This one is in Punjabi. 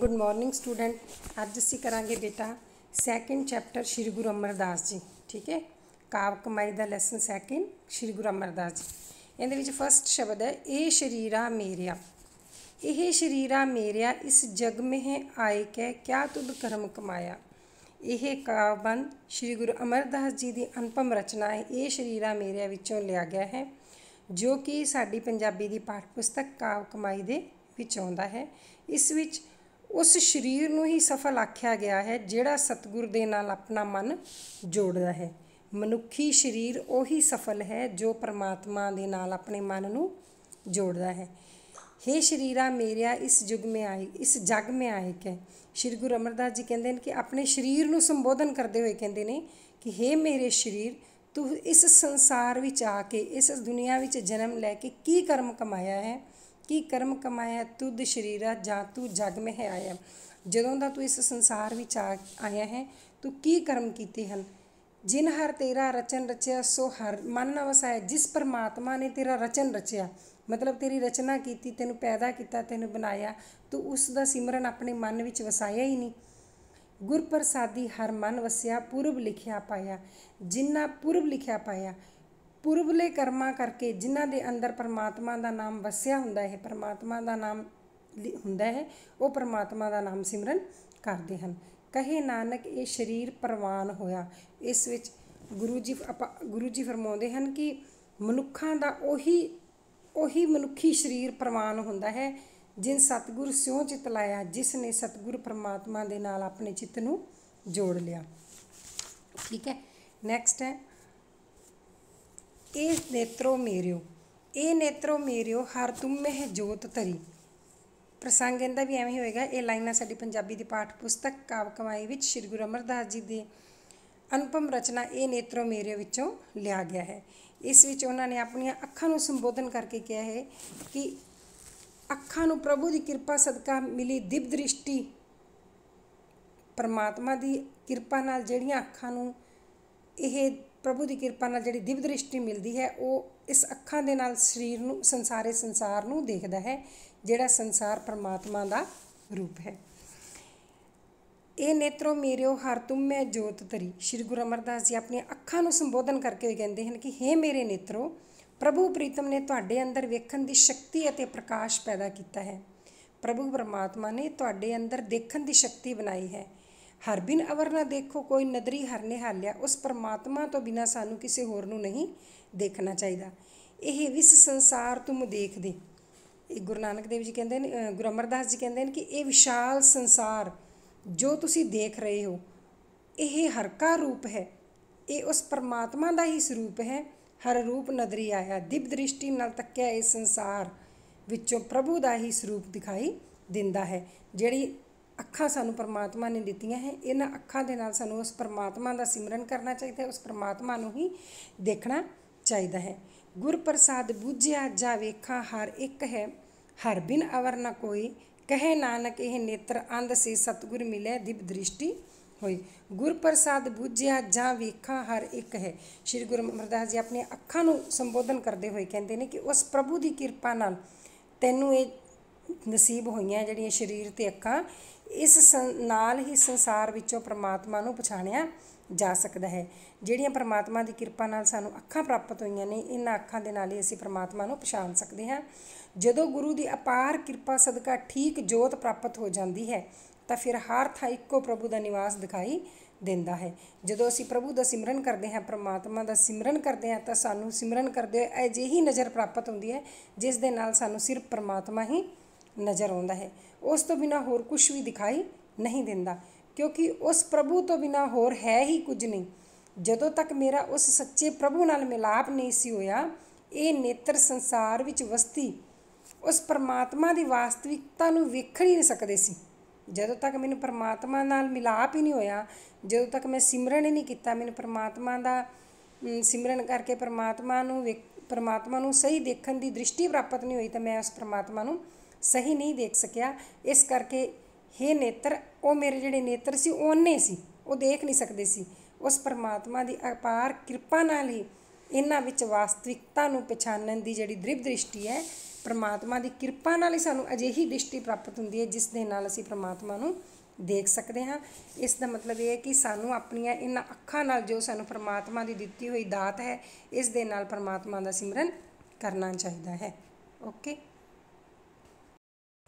ਗੁੱਡ ਮਾਰਨਿੰਗ ਸਟੂਡੈਂਟ ਅੱਜ ਅਸੀਂ ਕਰਾਂਗੇ ਬੇਟਾ ਸੈਕਿੰਡ ਚੈਪਟਰ ਸ਼੍ਰੀ ਗੁਰੂ ਅਮਰਦਾਸ ਜੀ ਠੀਕ ਹੈ ਕਾਵ ਕਮਾਈ ਦਾ ਲੈਸਨ ਸੈਕਿੰਡ ਸ਼੍ਰੀ ਗੁਰੂ ਅਮਰਦਾਸ ਜੀ ਇਹਦੇ ਵਿੱਚ ਫਸਟ ਸ਼ਬਦ ਹੈ ਇਹ ਸ਼ਰੀਰਾ ਮੇਰਿਆ ਇਹ ਸ਼ਰੀਰਾ ਮੇਰਿਆ ਇਸ ਜਗ ਮੇ ਹੈ ਆਏ ਕੈ ਕਿਆ ਤੁਬ ਕਰਮ ਕਮਾਇਆ ਇਹ ਕਾਵਬੰਦ ਸ਼੍ਰੀ ਗੁਰੂ ਅਮਰਦਾਸ ਜੀ ਦੀ ਅਨਪਮ ਰਚਨਾ ਹੈ ਇਹ ਸ਼ਰੀਰਾ ਮੇਰਿਆ ਵਿੱਚੋਂ ਲਿਆ ਗਿਆ ਹੈ ਜੋ ਕਿ ਸਾਡੀ ਪੰਜਾਬੀ ਦੀ ਪਾਠ ਪੁਸਤਕ ਕਾਵ ਕਮਾਈ ਦੇ ਵਿੱਚ ਆਉਂਦਾ ਹੈ ਇਸ ਵਿੱਚ ਉਸ ਸਰੀਰ ਨੂੰ ਹੀ ਸਫਲ ਆਖਿਆ ਗਿਆ ਹੈ ਜਿਹੜਾ ਸਤਗੁਰ ਦੇ ਨਾਲ ਆਪਣਾ ਮਨ ਜੋੜਦਾ ਹੈ ਮਨੁੱਖੀ ਸਰੀਰ ਉਹੀ ਸਫਲ ਹੈ ਜੋ ਪਰਮਾਤਮਾ ਦੇ ਨਾਲ ਆਪਣੇ ਮਨ ਨੂੰ ਜੋੜਦਾ ਹੈ हे ਸ਼ਰੀਰਾ ਮੇਰਿਆ ਇਸ ਜੁਗ ਮੇ ਆਈ ਇਸ ਜਗ ਮੇ ਆਏ ਕਿ ਸ਼੍ਰੀ ਗੁਰੂ ਅਮਰਦਾਸ ਜੀ ਕਹਿੰਦੇ ਨੇ ਕਿ ਆਪਣੇ ਸਰੀਰ ਨੂੰ ਸੰਬੋਧਨ ਕਰਦੇ ਹੋਏ ਕਹਿੰਦੇ ਨੇ ਕਿ हे ਮੇਰੇ ਸਰੀਰ ਤੂੰ ਇਸ ਸੰਸਾਰ ਵਿੱਚ ਆ ਕੇ ਇਸ ਦੁਨੀਆ ਵਿੱਚ ਜਨਮ ਲੈ ਕੇ ਕੀ ਕਰਮ ਕਮਾਇਆ ਹੈ ਕੀ ਕਰਮ ਕਮਾਇਆ ਤੁਧ ਸ਼ਰੀਰਾ ਜਾਂ ਤੂੰ ਜਗ ਮਹਿ ਆਇਆ ਜਦੋਂ ਦਾ ਤੂੰ ਇਸ ਸੰਸਾਰ ਵਿੱਚ ਆਇਆ ਹੈ ਤੂੰ ਕੀ ਕਰਮ ਕੀਤੇ ਹਨ ਜਿਨ ਹਰ ਤੇਰਾ ਰਚਨ ਰਚਿਆ ਸੋ ਹਰ ਮਨ ਨਵਸਾਇ ਜਿਸ ਪਰਮਾਤਮਾ ਨੇ ਤੇਰਾ ਰਚਨ ਰਚਿਆ ਮਤਲਬ ਤੇਰੀ ਰਚਨਾ ਕੀਤੀ ਤੈਨੂੰ ਪੈਦਾ ਕੀਤਾ ਤੈਨੂੰ ਬਣਾਇਆ ਤੂੰ ਉਸ ਦਾ ਸਿਮਰਨ ਆਪਣੇ ਮਨ ਵਿੱਚ ਵਸਾਇਆ ਹੀ ਨਹੀਂ ਗੁਰ ਪ੍ਰਸਾਦੀ ਹਰ ਮਨ ਵਸਿਆ ਪੁਰਬ ਲਿਖਿਆ ਪਾਇਆ ਜਿੰਨਾ ਪੁਰਬ ਲਿਖਿਆ ਪਾਇਆ ਪੁਰਬਲੇ ਕਰਮਾਂ ਕਰਕੇ ਜਿਨ੍ਹਾਂ ਦੇ ਅੰਦਰ ਪਰਮਾਤਮਾ ਦਾ ਨਾਮ ਵਸਿਆ ਹੁੰਦਾ ਹੈ ਪਰਮਾਤਮਾ ਦਾ ਨਾਮ ਹੁੰਦਾ ਹੈ ਉਹ ਪਰਮਾਤਮਾ ਦਾ ਨਾਮ ਸਿਮਰਨ ਕਰਦੇ ਹਨ ਕਹੇ ਨਾਨਕ ਇਹ ਸਰੀਰ ਪ੍ਰਵਾਨ ਹੋਇਆ ਇਸ ਵਿੱਚ ਗੁਰੂ ਜੀ ਗੁਰੂ ਜੀ ਫਰਮਾਉਂਦੇ ਹਨ ਕਿ ਮਨੁੱਖਾਂ ਦਾ ਉਹੀ ਉਹੀ ਮਨੁੱਖੀ ਸਰੀਰ ਪ੍ਰਵਾਨ ਹੁੰਦਾ ਹੈ ਜਿਨ ਸਤਗੁਰ ਸਿਉ ਚਿਤ ਲਾਇਆ ਜਿਸ ਨੇ ਸਤਗੁਰ ਪ੍ਰਮਾਤਮਾ ਦੇ ਨਾਲ ਆਪਣੇ ਚਿੱਤ ਨੂੰ ਜੋੜ ਲਿਆ ਠੀਕ ਹੈ ਨੈਕਸਟ ਹੈ ਇਹ ਨੇਤਰੋ ਮੇਰਿਓ ਇਹ ਨੇਤਰੋ ਮੇਰਿਓ ਹਰ ਤੁਮ ਮਹਿ ਜੋਤ ਤਰੀ ਪ੍ਰਸੰਗ ਇਹਦਾ ਵੀ ਐਵੇਂ ਹੋਏਗਾ ਇਹ ਲਾਈਨਾਂ ਸਾਡੀ ਪੰਜਾਬੀ ਦੀ ਪਾਠ ਪੁਸਤਕ ਕਾਵ ਕਮਾਈ ਵਿੱਚ ਸ੍ਰੀ ਗੁਰੂ ਅਮਰਦਾਸ ਜੀ ਦੀ ਅਨੁਪਮ ਰਚਨਾ ਇਹ ਨੇਤਰੋ ਮੇਰਿਓ ਵਿੱਚੋਂ ਲਿਆ ਗਿਆ ਹੈ ਇਸ ਵਿੱਚ ਉਹਨਾਂ ਨੇ ਆਪਣੀਆਂ ਅੱਖਾਂ ਨੂੰ ਸੰਬੋਧਨ ਕਰਕੇ ਕਿਹਾ ਹੈ ਕਿ ਅੱਖਾਂ ਨੂੰ ਪ੍ਰਭੂ ਦੀ ਕਿਰਪਾ ਸਦਕਾ ਮਿਲੀ ਦਿਵ ਦ੍ਰਿਸ਼ਟੀ ਪਰਮਾਤਮਾ ਦੀ ਕਿਰਪਾ ਨਾਲ ਜਿਹੜੀਆਂ ਅੱਖਾਂ ਨੂੰ ਇਹ ਪ੍ਰਭੂ ਦੀ ਕਿਰਪਾ ਨਾਲ ਜਿਹੜੀ ਦਿਵ ਦ੍ਰਿਸ਼ਟੀ ਮਿਲਦੀ ਹੈ ਉਹ ਇਸ ਅੱਖਾਂ ਦੇ ਨਾਲ ਸਰੀਰ ਨੂੰ ਸੰਸਾਰੇ ਸੰਸਾਰ ਨੂੰ ਦੇਖਦਾ ਹੈ ਜਿਹੜਾ ਸੰਸਾਰ ਪਰਮਾਤਮਾ ਦਾ ਰੂਪ ਹੈ ਇਹ ਨੇਤਰੋ ਮੇਰਿਓ ਹਰ ਤੁਮ ਮੈਂ ਜੋਤ ਤਰੀ ਸ੍ਰੀ ਗੁਰੂ ਅਮਰਦਾਸ ਜੀ ਆਪਣੀਆਂ ਅੱਖਾਂ ਨੂੰ ਸੰਬੋਧਨ ਕਰਕੇ ਹੋਏ ਕਹਿੰਦੇ ਹਨ ਕਿ ਹੇ ਮੇਰੇ ਨੇਤਰੋ ਪ੍ਰਭੂ ਪ੍ਰੀਤਮ ਨੇ ਤੁਹਾਡੇ ਅੰਦਰ ਵੇਖਣ ਦੀ ਸ਼ਕਤੀ ਅਤੇ ਪ੍ਰਕਾਸ਼ ਪੈਦਾ ਕੀਤਾ ਹੈ ਪ੍ਰਭੂ ਪਰਮਾਤਮਾ ਨੇ ਤੁਹਾਡੇ ਅੰਦਰ ਦੇਖਣ ਦੀ ਸ਼ਕਤੀ ਬਣਾਈ ਹੈ ਹਰ ਬਿਨ ਅਵਰ ਨਾ ਦੇਖੋ ਕੋਈ ਨਦਰੀ ਹਰ ਨੇ ਹਾਲਿਆ ਉਸ ਪਰਮਾਤਮਾ ਤੋਂ ਬਿਨਾ ਸਾਨੂੰ ਕਿਸੇ ਹੋਰ ਨੂੰ ਨਹੀਂ ਦੇਖਣਾ ਚਾਹੀਦਾ ਇਹ ਵਿਸ ਸੰਸਾਰ ਤੁਮ ਦੇਖਦੇ ਇਹ ਗੁਰੂ ਨਾਨਕ ਦੇਵ ਜੀ ਕਹਿੰਦੇ ਨੇ ਗੁਰੂ ਅਮਰਦਾਸ ਜੀ ਕਹਿੰਦੇ ਨੇ ਕਿ ਇਹ ਵਿਸ਼ਾਲ ਸੰਸਾਰ ਜੋ ਤੁਸੀਂ ਦੇਖ ਰਹੇ ਹੋ ਇਹ ਹਰਕਾ ਰੂਪ ਹੈ ਇਹ ਉਸ ਪਰਮਾਤਮਾ ਦਾ ਹੀ ਸਰੂਪ ਹੈ ਹਰ ਰੂਪ ਨਦਰੀ ਆਇਆ ਦਿਵ ਦ੍ਰਿਸ਼ਟੀ ਨਾਲ ਤੱਕਿਆ ਇਹ ਸੰਸਾਰ ਵਿੱਚੋਂ ਪ੍ਰਭੂ ਦਾ ਹੀ ਸਰੂਪ ਦਿਖਾਈ ਦਿੰਦਾ ਹੈ ਜਿਹੜੀ ਅੱਖਾਂ ਸਾਨੂੰ ਪਰਮਾਤਮਾ ਨੇ ਦਿੱਤੀਆਂ ਹੈ ਇਹਨਾਂ ਅੱਖਾਂ ਦੇ ਨਾਲ ਸਾਨੂੰ ਉਸ ਪਰਮਾਤਮਾ ਦਾ ਸਿਮਰਨ ਕਰਨਾ ਚਾਹੀਦਾ ਹੈ ਉਸ ਪਰਮਾਤਮਾ ਨੂੰ ਹੀ ਦੇਖਣਾ ਚਾਹੀਦਾ ਹੈ ਗੁਰ ਪ੍ਰਸਾਦ ਜਾ ਵੇਖਾ ਹਰ ਇੱਕ ਹੈ ਹਰ ਬਿਨ ਅਵਰ ਨ ਕੋਈ ਕਹੇ ਨਾਨਕ ਇਹ ਨੇਤਰ ਅੰਧ ਸੇ ਸਤਗੁਰ ਮਿਲੇ ਦਿਵ ਦ੍ਰਿਸ਼ਟੀ ਹੋਈ ਗੁਰ ਪ੍ਰਸਾਦ ਜਾ ਵੇਖਾ ਹਰ ਇੱਕ ਹੈ ਸ੍ਰੀ ਗੁਰੂ ਅਮਰਦਾਸ ਜੀ ਆਪਣੇ ਅੱਖਾਂ ਨੂੰ ਸੰਬੋਧਨ ਕਰਦੇ ਹੋਏ ਕਹਿੰਦੇ ਨੇ ਕਿ ਉਸ ਪ੍ਰਭੂ ਦੀ ਕਿਰਪਾ ਨਾਲ ਤੈਨੂੰ ਇਹ ਨਸੀਬ ਹੋਈਆਂ ਜਿਹੜੀਆਂ ਸਰੀਰ ਤੇ ਅੱਖਾਂ ਇਸ ਨਾਲ ਹੀ ਸੰਸਾਰ ਵਿੱਚੋਂ ਪ੍ਰਮਾਤਮਾ ਨੂੰ ਪਛਾਣਿਆ ਜਾ ਸਕਦਾ ਹੈ ਜਿਹੜੀਆਂ ਪ੍ਰਮਾਤਮਾ ਦੀ ਕਿਰਪਾ ਨਾਲ ਸਾਨੂੰ ਅੱਖਾਂ ਪ੍ਰਾਪਤ ਹੋਈਆਂ ਨੇ ਇਹਨਾਂ ਅੱਖਾਂ ਦੇ ਨਾਲ ਹੀ ਅਸੀਂ ਪ੍ਰਮਾਤਮਾ ਨੂੰ ਪਛਾਣ ਸਕਦੇ ਹਾਂ ਜਦੋਂ ਗੁਰੂ ਦੀ ਅਪਾਰ ਕਿਰਪਾ ਸਦਕਾ ਠੀਕ ਜੋਤ ਪ੍ਰਾਪਤ ਹੋ ਜਾਂਦੀ ਹੈ ਤਾਂ ਫਿਰ ਹਰ ਥਾਂ ਇੱਕੋ ਪ੍ਰਭੂ ਦਾ ਨਿਵਾਸ ਦਿਖਾਈ ਦਿੰਦਾ ਹੈ ਜਦੋਂ ਅਸੀਂ ਪ੍ਰਭੂ ਦਾ ਸਿਮਰਨ ਕਰਦੇ ਹਾਂ ਪ੍ਰਮਾਤਮਾ ਦਾ ਸਿਮਰਨ ਕਰਦੇ ਹਾਂ ਤਾਂ ਸਾਨੂੰ ਸਿਮਰਨ ਕਰਦੇ ਹੋਏ ਅਜਿਹੀ ਨਜ਼ਰ ਪ੍ਰਾਪਤ ਹੁੰਦੀ ਹੈ ਜਿਸ ਦੇ ਨਾਲ ਸਾਨੂੰ ਸਿਰਫ ਪ੍ਰਮਾਤਮਾ ਹੀ ਨਜ਼ਰ ਆਉਂਦਾ ਹੈ ਉਸ ਤੋਂ ਬਿਨਾ ਹੋਰ ਕੁਝ ਵੀ ਦਿਖਾਈ ਨਹੀਂ ਦਿੰਦਾ ਕਿਉਂਕਿ ਉਸ ਪ੍ਰਭੂ ਤੋਂ ਬਿਨਾ ਹੋਰ ਹੈ ਹੀ ਕੁਝ ਨਹੀਂ ਜਦੋਂ ਤੱਕ ਮੇਰਾ ਉਸ ਸੱਚੇ ਪ੍ਰਭੂ ਨਾਲ ਮਿਲਾਪ ਨਹੀਂ ਸੀ ਹੋਇਆ ਇਹ ਨੇਤਰ ਸੰਸਾਰ ਵਿੱਚ ਵਸਤੀ ਉਸ ਪਰਮਾਤਮਾ ਦੀ ਵਾਸਤਵਿਕਤਾ ਨੂੰ ਵੇਖ ਨਹੀਂ ਸਕਦੇ ਸੀ ਜਦੋਂ ਤੱਕ ਮੈਨੂੰ ਪਰਮਾਤਮਾ ਨਾਲ ਮਿਲਾਪ ਹੀ ਨਹੀਂ ਹੋਇਆ ਜਦੋਂ ਤੱਕ ਮੈਂ ਸਿਮਰਨ ਹੀ ਨਹੀਂ ਕੀਤਾ ਮੈਨੂੰ ਪਰਮਾਤਮਾ ਦਾ ਸਿਮਰਨ ਕਰਕੇ ਪਰਮਾਤਮਾ ਨੂੰ ਪਰਮਾਤਮਾ ਨੂੰ ਸਹੀ ਦੇਖਣ ਦੀ ਦ੍ਰਿਸ਼ਟੀ ਪ੍ਰਾਪਤ ਨਹੀਂ ਹੋਈ ਤਾਂ ਮੈਂ ਉਸ ਪਰਮਾਤਮਾ ਨੂੰ ਸਹੀ ਨਹੀਂ ਦੇਖ ਸਕਿਆ ਇਸ ਕਰਕੇ ਹੇ ਨੇਤਰ ਉਹ ਮੇਰੇ ਜਿਹੜੇ ਨੇਤਰ ਸੀ ਉਹ ਅੰਨੇ ਸੀ ਉਹ ਦੇਖ ਨਹੀਂ ਸਕਦੇ ਸੀ ਉਸ ਪਰਮਾਤਮਾ ਦੀ ਅਪਾਰ ਕਿਰਪਾ ਨਾਲ ਹੀ ਇਹਨਾਂ ਵਿੱਚ ਵਾਸਤਵਿਕਤਾ ਨੂੰ ਪਛਾਣਨ ਦੀ ਜਿਹੜੀ ਦ੍ਰਿਵ ਦ੍ਰਿਸ਼ਟੀ ਹੈ ਪਰਮਾਤਮਾ ਦੀ ਕਿਰਪਾ ਨਾਲ ਹੀ ਸਾਨੂੰ ਅਜਿਹੀ ਦ੍ਰਿਸ਼ਟੀ ਪ੍ਰਾਪਤ ਹੁੰਦੀ ਹੈ ਜਿਸ ਦੇ ਨਾਲ ਅਸੀਂ ਪਰਮਾਤਮਾ ਨੂੰ ਦੇਖ ਸਕਦੇ ਹਾਂ ਇਸ ਦਾ ਮਤਲਬ ਇਹ ਹੈ ਕਿ ਸਾਨੂੰ ਆਪਣੀਆਂ ਇਹਨਾਂ ਅੱਖਾਂ ਨਾਲ ਜੋ ਸਾਨੂੰ ਪਰਮਾਤਮਾ ਦੀ ਦਿੱਤੀ ਹੋਈ ਦਾਤ ਹੈ ਇਸ ਦੇ ਨਾਲ ਪਰਮਾਤਮਾ ਦਾ ਸਿਮਰਨ ਕਰਨਾ ਚਾਹੀਦਾ ਹੈ ਓਕੇ